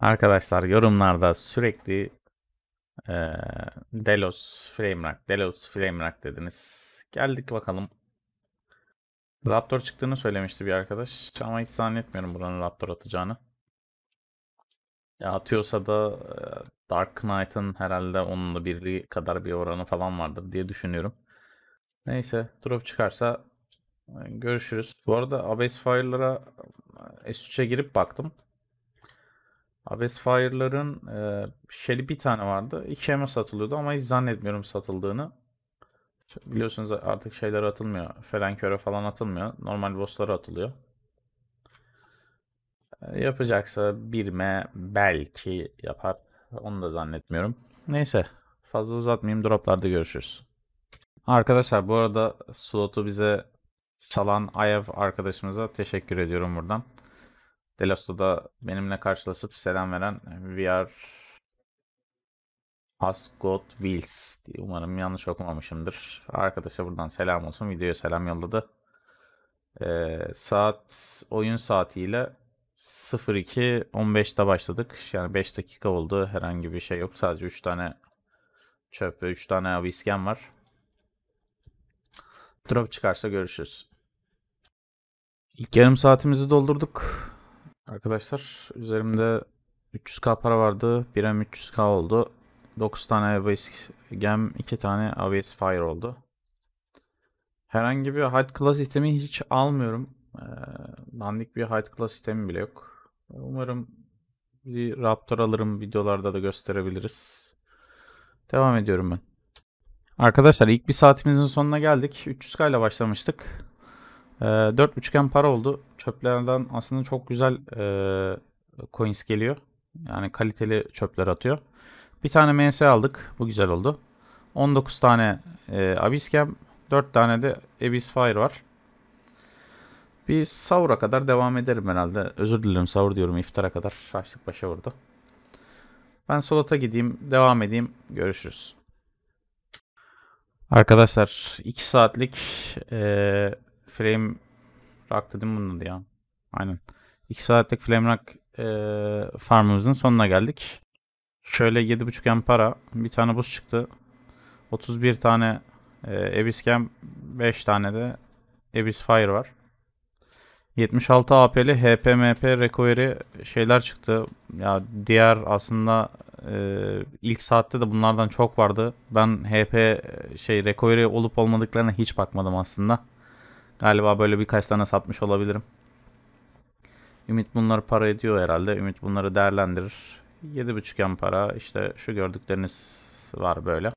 Arkadaşlar yorumlarda sürekli e, Delos Framerak, Delos Framerak dediniz. Geldik bakalım. Raptor çıktığını söylemişti bir arkadaş ama hiç zannetmiyorum buranın Raptor atacağını. Ya atıyorsa da e, Dark Knight'ın herhalde onunla birliği kadar bir oranı falan vardır diye düşünüyorum. Neyse drop çıkarsa görüşürüz. Bu arada Abyss Fire'lara S3'e girip baktım. Abyss Fire'ların e, Shell'i bir tane vardı. 2M'e satılıyordu ama hiç zannetmiyorum satıldığını. Biliyorsunuz artık şeyler atılmıyor. Ferenköre falan atılmıyor. Normal bosslara atılıyor. E, yapacaksa 1M belki yapar. Onu da zannetmiyorum. Neyse fazla uzatmayayım. Droplarda görüşürüz. Arkadaşlar bu arada slotu bize salan Ayev arkadaşımıza teşekkür ediyorum buradan. Delos'ta benimle karşılaşıp selam veren e, We VR Ascot Wills diye umarım yanlış okumamışımdır. Arkadaşa buradan selam olsun. Videoya selam yolladı. Ee, saat oyun saatiyle 02.15'te başladık. Yani 5 dakika oldu. Herhangi bir şey yok. Sadece 3 tane çöp ve 3 tane visken var. Drop çıkarsa görüşürüz. İlk yarım saatimizi doldurduk. Arkadaşlar üzerimde 300k para vardı. 1M 300k oldu. 9 tane Basic Gem, 2 tane AVS Fire oldu. Herhangi bir Hide Class itemi hiç almıyorum. Ee, dandik bir Hide Class itemi bile yok. Umarım bir Raptor alırım. Videolarda da gösterebiliriz. Devam ediyorum ben. Arkadaşlar ilk bir saatimizin sonuna geldik. 300k ile başlamıştık. E, üçgen para oldu. Çöplerden aslında çok güzel e, coins geliyor. Yani kaliteli çöpler atıyor. Bir tane MS aldık. Bu güzel oldu. 19 tane e, Abiscam, 4 tane de Abyss Fire var. Bir sahura kadar devam ederim herhalde. Özür dilerim sahur diyorum iftara kadar. Açlık başa vurdu. Ben Solat'a gideyim, devam edeyim. Görüşürüz. Arkadaşlar 2 saatlik e, Frame Rock dedim bunun adı ya. Aynen. 2 saatlik frame Rock e, farmımızın sonuna geldik. Şöyle 7.5 M para. Bir tane buz çıktı. 31 tane e, Abyss 5 tane de Abyss Fire var. 76 AP'li HPMP recovery şeyler çıktı. Ya diğer aslında e, ilk saatte de bunlardan çok vardı. Ben HP e, şey recovery olup olmadıklarına hiç bakmadım aslında. Galiba böyle birkaç tane satmış olabilirim. Ümit bunları para ediyor herhalde. Ümit bunları değerlendirir. 7.5 yan para. İşte şu gördükleriniz var böyle.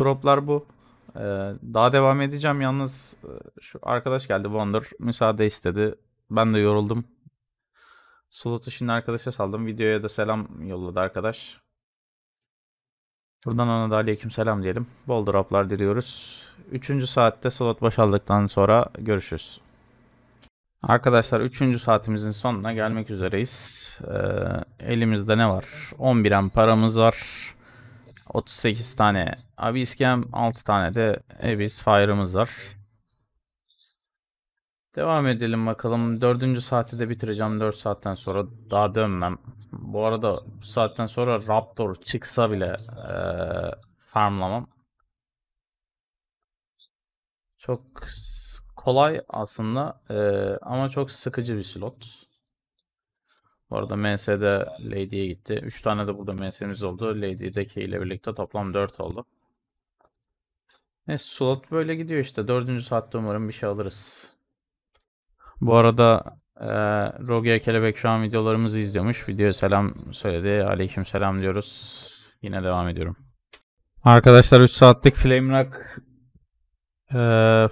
Droplar bu. Ee, daha devam edeceğim. Yalnız e, şu arkadaş geldi Wonder. Müsaade istedi. Ben de yoruldum. Slot'u şimdi arkadaşa saldım. Videoya da selam yolladı arkadaş. Buradan ona da aleyküm selam diyelim. Bol droplar diliyoruz. Üçüncü saatte slot boşaldıktan sonra görüşürüz. Arkadaşlar 3. saatimizin sonuna gelmek üzereyiz. Ee, elimizde ne var? 11M paramız var. 38 tane Abiscam, 6 tane de Abyss Fire'ımız var. Devam edelim bakalım. 4. saati de bitireceğim. 4 saatten sonra daha dönmem. Bu arada bu saatten sonra Raptor çıksa bile e, farmlamam. Çok kolay aslında e, ama çok sıkıcı bir slot. Bu arada MS'de Lady'ye gitti. 3 tane de burada MS'miz oldu. Lady'de K ile birlikte toplam 4 oldu. Neyse slot böyle gidiyor işte. 4. saatte umarım bir şey alırız. Bu arada ee, Rogia Kelebek şu an videolarımızı izliyormuş. Videoya selam söyledi. Aleyküm selam diyoruz. Yine devam ediyorum. Arkadaşlar 3 saatlik Flame Rock e,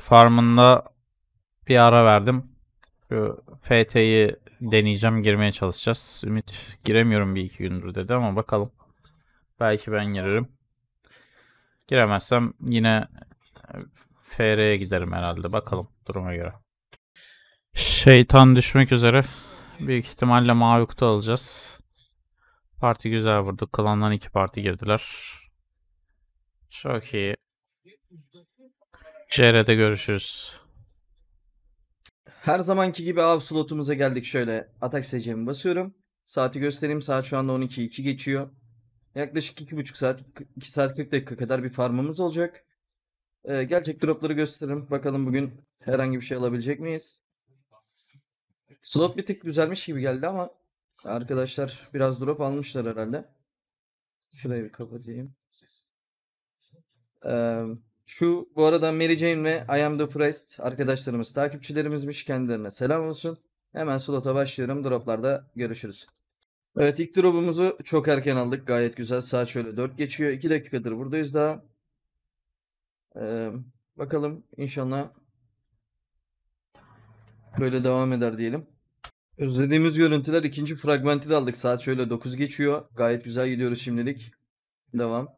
farmında bir ara verdim. Şu FT'yi deneyeceğim. Girmeye çalışacağız. Ümit giremiyorum bir iki gündür dedi ama bakalım. Belki ben girerim. Giremezsem yine FR'ye giderim herhalde. Bakalım duruma göre. Şeytan düşmek üzere. Büyük ihtimalle mavi kutu alacağız. Parti güzel vurdu. Klandan iki parti girdiler. Çok iyi. Şehirde görüşürüz. Her zamanki gibi av slotumuza geldik şöyle. Atak seçeceğimi basıyorum. Saati göstereyim. Saat şu anda 12:02 geçiyor. Yaklaşık 2,5 saat, 2 saat 40 dakika kadar bir farmımız olacak. Ee, gelecek dropları gösteririm. Bakalım bugün herhangi bir şey alabilecek miyiz? Slot bir tık düzelmiş gibi geldi ama arkadaşlar biraz drop almışlar herhalde. Şurayı bir kapatayım. Ee, şu bu arada Mary Jane ve I Am The arkadaşlarımız takipçilerimizmiş kendilerine selam olsun. Hemen slota başlıyorum droplarda görüşürüz. Evet ilk drop'umuzu çok erken aldık gayet güzel saat şöyle 4 geçiyor 2 dakikadır buradayız daha. Ee, bakalım inşallah Böyle devam eder diyelim. Özlediğimiz görüntüler ikinci fragmenti de aldık. Saat şöyle 9 geçiyor. Gayet güzel gidiyoruz şimdilik. Devam.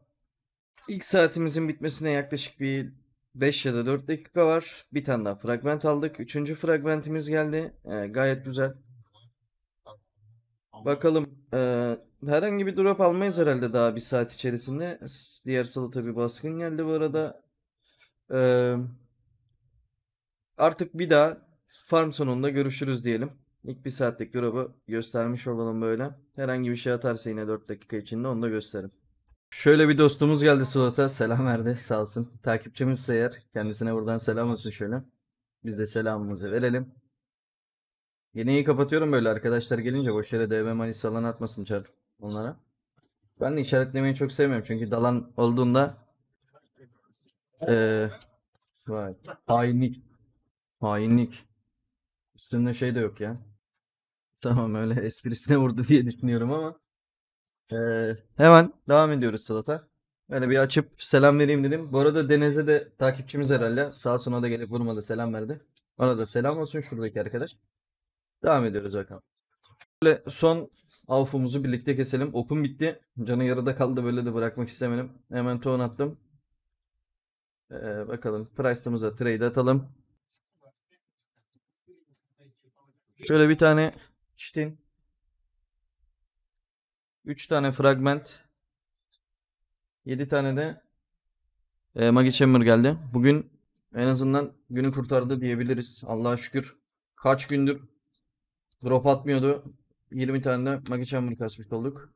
İlk saatimizin bitmesine yaklaşık bir 5 ya da 4 dakika var. Bir tane daha fragment aldık. Üçüncü fragmentimiz geldi. Ee, gayet güzel. Bakalım. Ee, herhangi bir drop almayız herhalde daha bir saat içerisinde. Diğer salı tabi baskın geldi bu arada. Ee, artık bir daha farm sonunda görüşürüz diyelim. İlk bir saatlik drop'u göstermiş olalım böyle. Herhangi bir şey atarsa yine 4 dakika içinde onu da gösterim. Şöyle bir dostumuz geldi Suat'a. Selam verdi sağ olsun. Takipçimiz eğer kendisine buradan selam olsun şöyle. Biz de selamımızı verelim. Yeneyi kapatıyorum böyle arkadaşlar gelince boş yere DM manis falan atmasın çar onlara. Ben de işaretlemeyi çok sevmiyorum çünkü dalan olduğunda eee Vay. Hainlik. Hainlik. Üstünde şey de yok ya. Tamam öyle esprisine vurdu diye düşünüyorum ama. Ee, hemen devam ediyoruz Salata. Öyle bir açıp selam vereyim dedim. Bu arada Deniz'e de takipçimiz herhalde. Sağ sona da gelip vurmadı selam verdi. Ona da selam olsun şuradaki arkadaş. Devam ediyoruz bakalım. Böyle son avfumuzu birlikte keselim. Okum bitti. Canı yarıda kaldı böyle de bırakmak istemedim. Hemen ton attım. Ee, bakalım price'ımıza trade atalım. Şöyle bir tane çitin. 3 tane fragment. 7 tane de e, Magi Chamber geldi. Bugün en azından günü kurtardı diyebiliriz. Allah'a şükür. Kaç gündür drop atmıyordu. 20 tane de Magi Chamber kasmış olduk.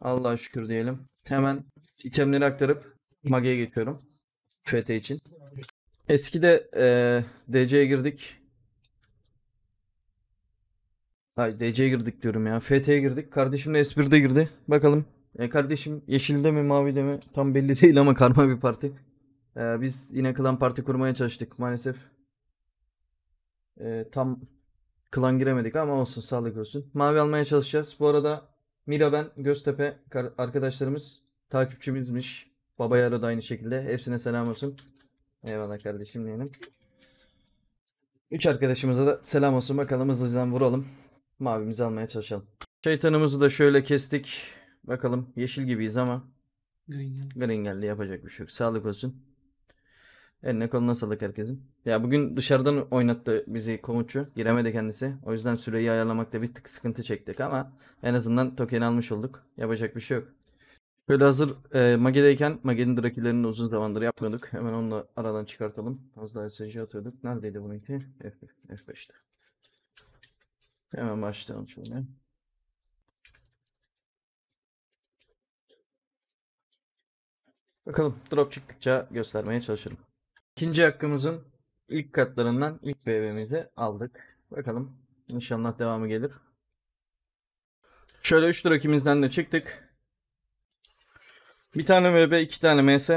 Allah'a şükür diyelim. Hemen itemleri aktarıp Magi'ye geçiyorum. FT için. Eskide e, DC'ye girdik. Hayır DC'ye girdik diyorum ya. FT'ye girdik. Kardeşim de S1'de girdi. Bakalım. E, kardeşim yeşilde mi mavide mi tam belli değil ama karma bir parti. E, biz yine klan parti kurmaya çalıştık maalesef. E, tam klan giremedik ama olsun sağlık olsun. Mavi almaya çalışacağız. Bu arada Mira ben Göztepe arkadaşlarımız takipçimizmiş. Baba Yalo da aynı şekilde. Hepsine selam olsun. Eyvallah kardeşim diyelim. Üç arkadaşımıza da selam olsun. Bakalım hızlıca vuralım. Mavimizi almaya çalışalım. Şeytanımızı da şöyle kestik. Bakalım yeşil gibiyiz ama Green geldi yapacak bir şey yok. Sağlık olsun. Eline koluna sağlık herkesin. Ya bugün dışarıdan oynattı bizi komutçu. Giremedi kendisi. O yüzden süreyi ayarlamakta bir tık sıkıntı çektik ama en azından token almış olduk. Yapacak bir şey yok. Böyle hazır e, Mage'deyken Mage'nin drakilerini uzun zamandır yapmıyorduk. Hemen onu da aradan çıkartalım. Az daha SC atıyorduk. Neredeydi bununki? F5'te. Hemen başlayalım şöyle. Bakalım drop çıktıkça göstermeye çalışırım. İkinci hakkımızın ilk katlarından ilk BB'mizi aldık. Bakalım inşallah devamı gelir. Şöyle 3 rakimizden de çıktık. Bir tane VB, iki tane MS.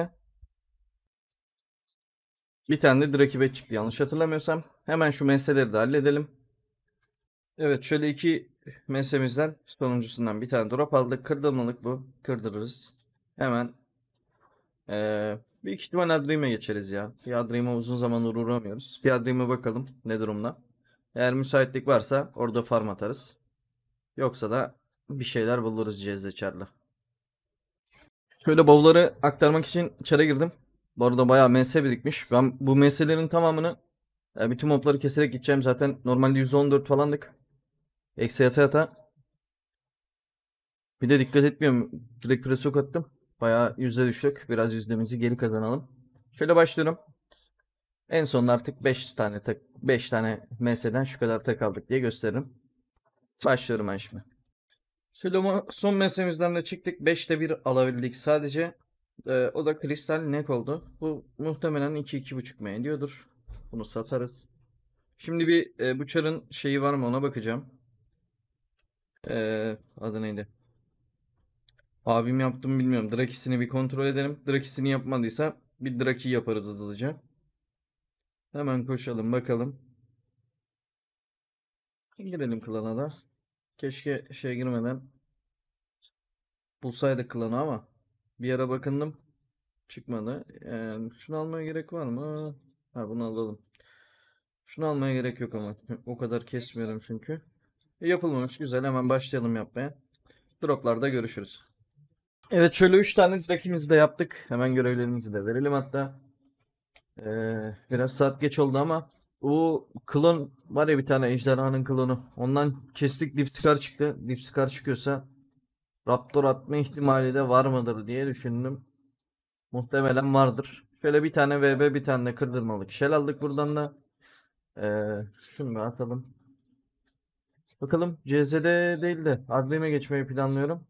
Bir tane de rakibe çıktı yanlış hatırlamıyorsam. Hemen şu MS'leri de halledelim. Evet şöyle iki mesemizden sonuncusundan bir tane drop aldık. Kırdırmalık bu. Kırdırırız. Hemen ee, büyük ihtimal Adrim'e geçeriz ya. Adrim'e uzun zamandır uğramıyoruz. Bir Adrim'e bakalım ne durumda. Eğer müsaitlik varsa orada farm atarız. Yoksa da bir şeyler buluruz Cezde Çar'la. Şöyle bavulları aktarmak için çare girdim. Bu arada bayağı MS birikmiş. Ben bu MS'lerin tamamını e, bütün mobları keserek gideceğim zaten. Normalde %14 falandık. Eksi yata yata. Bir de dikkat etmiyorum. Direkt presi yok attım. Bayağı yüzde düştük. Biraz yüzdemizi geri kazanalım. Şöyle başlıyorum. En son artık 5 tane tak 5 tane MS'den şu kadar tak aldık diye gösteririm. Başlıyorum ben şimdi. Şöyle son MS'mizden de çıktık. 5'te 1 alabildik sadece. Ee, o da kristal nek oldu. Bu muhtemelen 2-2.5 M diyordur. Bunu satarız. Şimdi bir e, bu şeyi var mı ona bakacağım. Ee, adı neydi? Abim yaptım bilmiyorum. Drakisini bir kontrol edelim. Drakisini yapmadıysa bir Draki yaparız hızlıca. Hemen koşalım bakalım. Girelim klana da. Keşke şey girmeden bulsaydı klanı ama bir ara bakındım. Çıkmadı. Yani şunu almaya gerek var mı? Ha bunu alalım. Şunu almaya gerek yok ama. O kadar kesmiyorum çünkü. E, yapılmamış. Güzel. Hemen başlayalım yapmaya. Droplarda görüşürüz. Evet şöyle 3 tane rakimizi de yaptık. Hemen görevlerimizi de verelim hatta. Ee, biraz saat geç oldu ama bu klon var ya bir tane ejderhanın klonu. Ondan kestik dipsikar çıktı. Dipsikar çıkıyorsa raptor atma ihtimali de var mıdır diye düşündüm. Muhtemelen vardır. Şöyle bir tane VB bir tane de kırdırmalık. Şel aldık buradan da. Ee, şunu da atalım. Bakalım CZ'de değil de Adrim'e geçmeyi planlıyorum.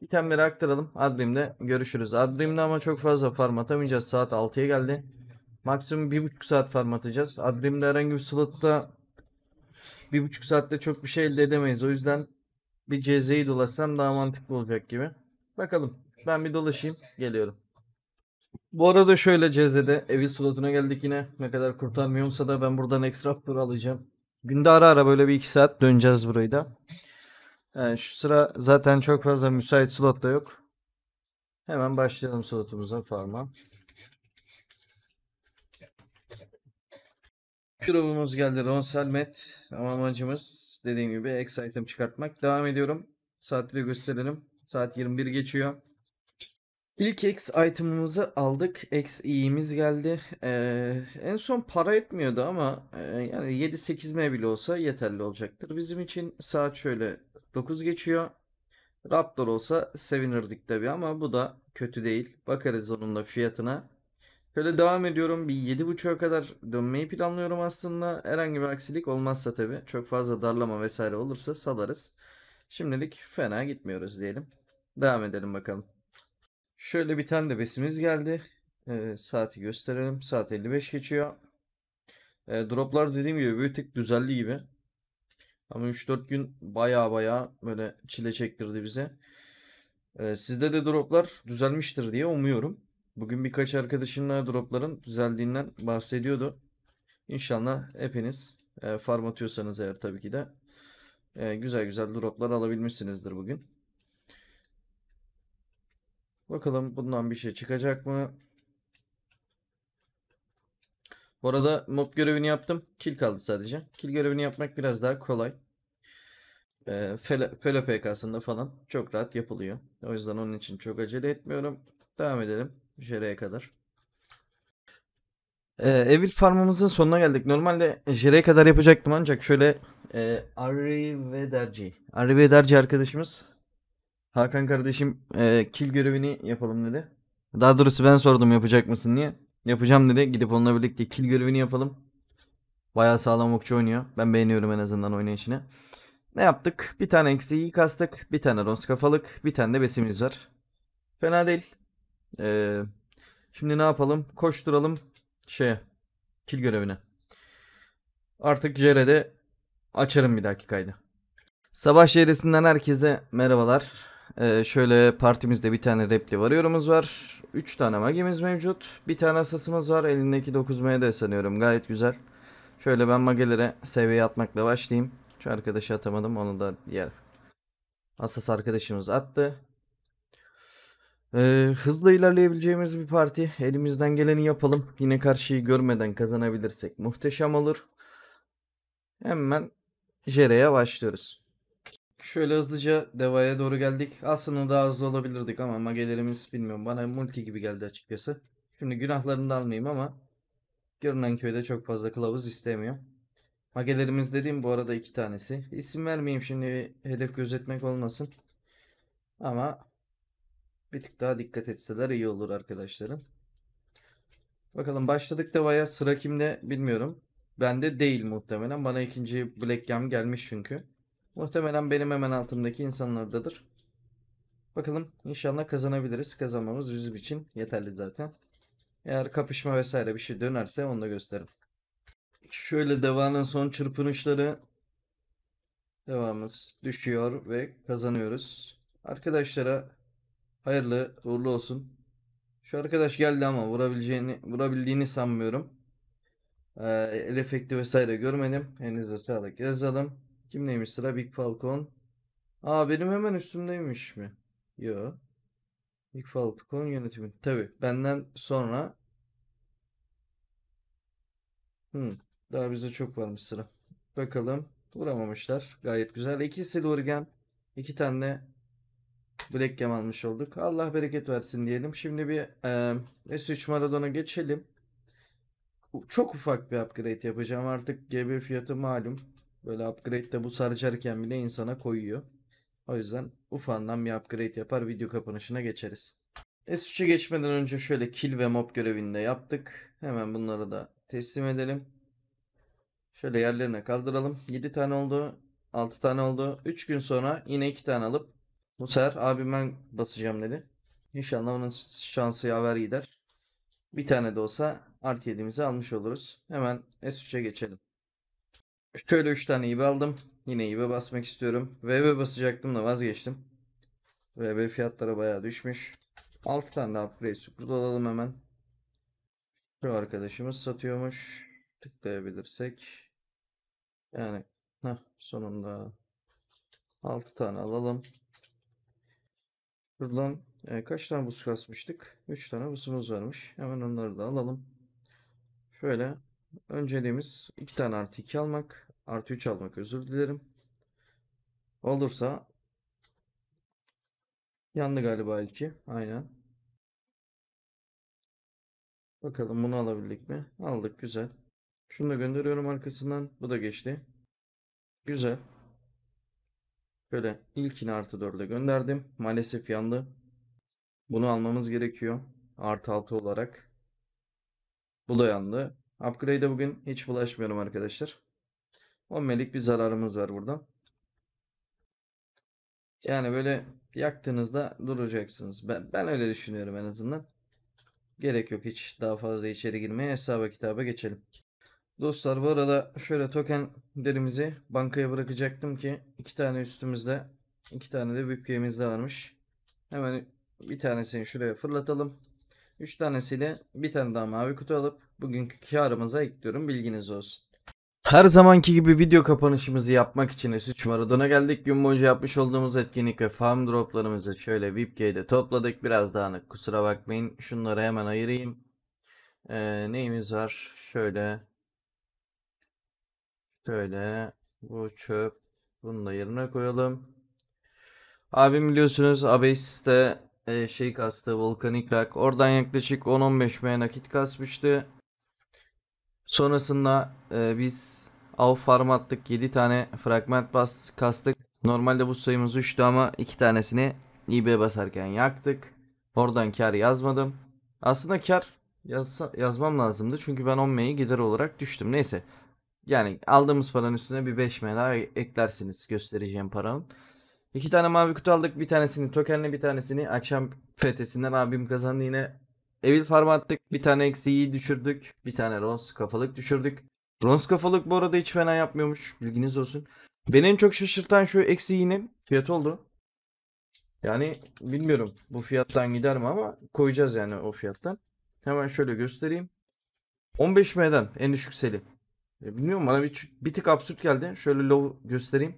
İtemleri aktaralım. Adrim'de görüşürüz. Adrim'de ama çok fazla farm atamayacağız. Saat 6'ya geldi. Maksimum 1,5 saat farm atacağız. Adrim'de herhangi bir slotta 1,5 saatte çok bir şey elde edemeyiz. O yüzden bir CZ'yi dolaşsam daha mantıklı olacak gibi. Bakalım. Ben bir dolaşayım. Geliyorum. Bu arada şöyle CZ'de evi slotuna geldik yine. Ne kadar kurtarmıyorsa da ben buradan ekstra alacağım. Günde ara ara böyle bir iki saat döneceğiz burayı da. Yani şu sıra zaten çok fazla müsait slot da yok. Hemen başlayalım slotumuza farma. Şurubumuz geldi Ronsel Met. Ama amacımız dediğim gibi X item çıkartmak. Devam ediyorum. Saatleri gösterelim. Saat 21 geçiyor. İlk X itemimizi aldık. X iyimiz geldi. Ee, en son para etmiyordu ama e, yani 7-8M bile olsa yeterli olacaktır. Bizim için saat şöyle 9 geçiyor. Raptor olsa sevinirdik tabi ama bu da kötü değil. Bakarız onun da fiyatına. Böyle devam ediyorum. Bir 7.30'a kadar dönmeyi planlıyorum aslında. Herhangi bir aksilik olmazsa tabi. Çok fazla darlama vesaire olursa salarız. Şimdilik fena gitmiyoruz diyelim. Devam edelim bakalım. Şöyle bir tane de besimiz geldi. E, saati gösterelim. Saat 55 geçiyor. E, droplar dediğim gibi bir tık düzeldi gibi. Ama 3-4 gün baya baya böyle çile çektirdi bize. E, sizde de droplar düzelmiştir diye umuyorum. Bugün birkaç arkadaşımla dropların düzeldiğinden bahsediyordu. İnşallah hepiniz e, farm atıyorsanız eğer tabii ki de e, güzel güzel droplar alabilmişsinizdir bugün. Bakalım bundan bir şey çıkacak mı? Bu arada mob görevini yaptım. Kill kaldı sadece. Kill görevini yapmak biraz daha kolay. E, ee, Felo, PK'sında falan çok rahat yapılıyor. O yüzden onun için çok acele etmiyorum. Devam edelim. Jere'ye kadar. E, Evil farmımızın sonuna geldik. Normalde Jere'ye kadar yapacaktım ancak şöyle e, Arrivederci. Arrivederci arkadaşımız Hakan kardeşim e, kil görevini yapalım dedi. Daha doğrusu ben sordum yapacak mısın diye. Yapacağım dedi. Gidip onunla birlikte kil görevini yapalım. Bayağı sağlam okçu oynuyor. Ben beğeniyorum en azından oynayışını. Ne yaptık? Bir tane eksiği kastık. Bir tane roz kafalık. Bir tane de besimiz var. Fena değil. Ee, şimdi ne yapalım? Koşturalım Şey, Kil görevine. Artık JR'de açarım bir dahaki kaydı. Sabah JR'sinden herkese merhabalar. Ee, şöyle partimizde bir tane repli varıyorumuz var. 3 tane magimiz mevcut. Bir tane asasımız var. Elindeki 9M'ye de sanıyorum. Gayet güzel. Şöyle ben magilere seviye atmakla başlayayım. Şu arkadaşı atamadım. Onu da diğer asas arkadaşımız attı. Ee, hızla ilerleyebileceğimiz bir parti. Elimizden geleni yapalım. Yine karşıyı görmeden kazanabilirsek muhteşem olur. Hemen Jere'ye başlıyoruz. Şöyle hızlıca devaya doğru geldik. Aslında daha hızlı olabilirdik ama magelerimiz bilmiyorum. Bana multi gibi geldi açıkçası. Şimdi günahlarını da almayayım ama görünen köyde çok fazla kılavuz istemiyor. Magelerimiz dediğim bu arada iki tanesi. İsim vermeyeyim şimdi hedef gözetmek olmasın. Ama bir tık daha dikkat etseler iyi olur arkadaşlarım. Bakalım başladık devaya sıra kimde bilmiyorum. Bende değil muhtemelen. Bana ikinci Black Gem gelmiş çünkü. Muhtemelen benim hemen altımdaki insanlardadır. Bakalım inşallah kazanabiliriz. Kazanmamız bizim için yeterli zaten. Eğer kapışma vesaire bir şey dönerse onu da gösteririm. Şöyle devanın son çırpınışları. Devamız düşüyor ve kazanıyoruz. Arkadaşlara hayırlı uğurlu olsun. Şu arkadaş geldi ama vurabileceğini vurabildiğini sanmıyorum. Ee, el efekti vesaire görmedim. Elinize sağlık yazalım. Kim neymiş sıra Big Falcon. Aa benim hemen üstümdeymiş mi? Yo. Big Falcon yönetimi. Tabi benden sonra. Hmm, daha bize çok varmış sıra. Bakalım. Vuramamışlar. Gayet güzel. İki Silvergen. iki tane Black Gem almış olduk. Allah bereket versin diyelim. Şimdi bir e, S3 Maradona geçelim. Çok ufak bir upgrade yapacağım. Artık GB fiyatı malum. Böyle upgrade de bu sarcarken bile insana koyuyor. O yüzden ufandan bir upgrade yapar video kapanışına geçeriz. S3'e geçmeden önce şöyle kill ve mob görevini de yaptık. Hemen bunları da teslim edelim. Şöyle yerlerine kaldıralım. 7 tane oldu. 6 tane oldu. 3 gün sonra yine 2 tane alıp bu sefer abim ben basacağım dedi. İnşallah onun şansı yaver gider. Bir tane de olsa artı 7'mizi almış oluruz. Hemen S3'e geçelim. Şöyle 3 tane ibe aldım. Yine ibe basmak istiyorum. VB basacaktım da vazgeçtim. VB fiyatları baya düşmüş. 6 tane daha upgrade sürpriz alalım hemen. Şu arkadaşımız satıyormuş. Tıklayabilirsek. Yani heh, sonunda 6 tane alalım. Buradan e, kaç tane buz kasmıştık? 3 tane busumuz varmış. Hemen onları da alalım. Şöyle önceliğimiz 2 tane artı 2 almak. Artı 3 almak özür dilerim. Olursa yandı galiba ilki. Aynen. Bakalım bunu alabildik mi? Aldık güzel. Şunu da gönderiyorum arkasından. Bu da geçti. Güzel. Böyle ilkini artı 4'e gönderdim. Maalesef yandı. Bunu almamız gerekiyor. Artı 6 olarak. Bu da yandı. Upgrade'e bugün hiç bulaşmıyorum arkadaşlar. 10'melik bir zararımız var burada. Yani böyle yaktığınızda duracaksınız. Ben, ben öyle düşünüyorum en azından. Gerek yok hiç daha fazla içeri girmeye hesaba kitaba geçelim. Dostlar bu arada şöyle tokenlerimizi bankaya bırakacaktım ki iki tane üstümüzde iki tane de de varmış. Hemen bir tanesini şuraya fırlatalım. Üç tanesiyle bir tane daha mavi kutu alıp bugünkü karımıza ekliyorum bilginiz olsun. Her zamanki gibi video kapanışımızı yapmak için S3 Maradona geldik. Gün boyunca yapmış olduğumuz etkinlik ve farm droplarımızı şöyle VIPK'de topladık. Biraz dağınık kusura bakmayın. Şunları hemen ayırayım. Ee, neyimiz var? Şöyle. Şöyle. Bu çöp. Bunu da yerine koyalım. Abim biliyorsunuz abyss'te e, şey kastı volkanik rak. Oradan yaklaşık 10-15 M nakit kasmıştı. Sonrasında e, biz Av farm attık 7 tane fragment bas kastık. Normalde bu sayımız 3'tü ama 2 tanesini IB basarken yaktık. Oradan kar yazmadım. Aslında kar yazsa, yazmam lazımdı çünkü ben 10 M'yi gider olarak düştüm. Neyse. Yani aldığımız paranın üstüne bir 5 M daha eklersiniz göstereceğim paranın. İki tane mavi kutu aldık. Bir tanesini tokenle bir tanesini akşam fethesinden abim kazandı yine. Evil farm attık. Bir tane eksiği düşürdük. Bir tane rose kafalık düşürdük. Bronz kafalık bu arada hiç fena yapmıyormuş. Bilginiz olsun. Beni en çok şaşırtan şu eksi yine fiyat oldu. Yani bilmiyorum bu fiyattan gider mi ama koyacağız yani o fiyattan. Hemen şöyle göstereyim. 15 M'den en düşük seli. E, bilmiyorum bana bir, bir tık absürt geldi. Şöyle low göstereyim.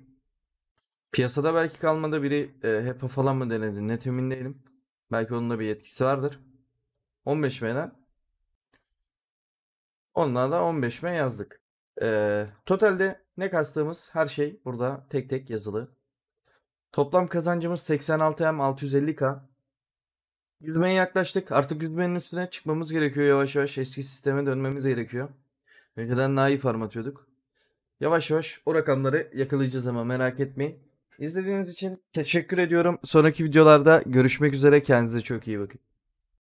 Piyasada belki kalmadı biri e, HEPA falan mı denedi net emin değilim. Belki onun da bir etkisi vardır. 15 M'den Onlara da 15M yazdık. Ee, totalde ne kastığımız her şey burada tek tek yazılı. Toplam kazancımız 86M 650K. Yüzmeye yaklaştık. Artık yüzmenin üstüne çıkmamız gerekiyor yavaş yavaş. Eski sisteme dönmemiz gerekiyor. Önceden daha iyi farm atıyorduk. Yavaş yavaş o rakamları yakalayacağız ama merak etmeyin. İzlediğiniz için teşekkür ediyorum. Sonraki videolarda görüşmek üzere. Kendinize çok iyi bakın.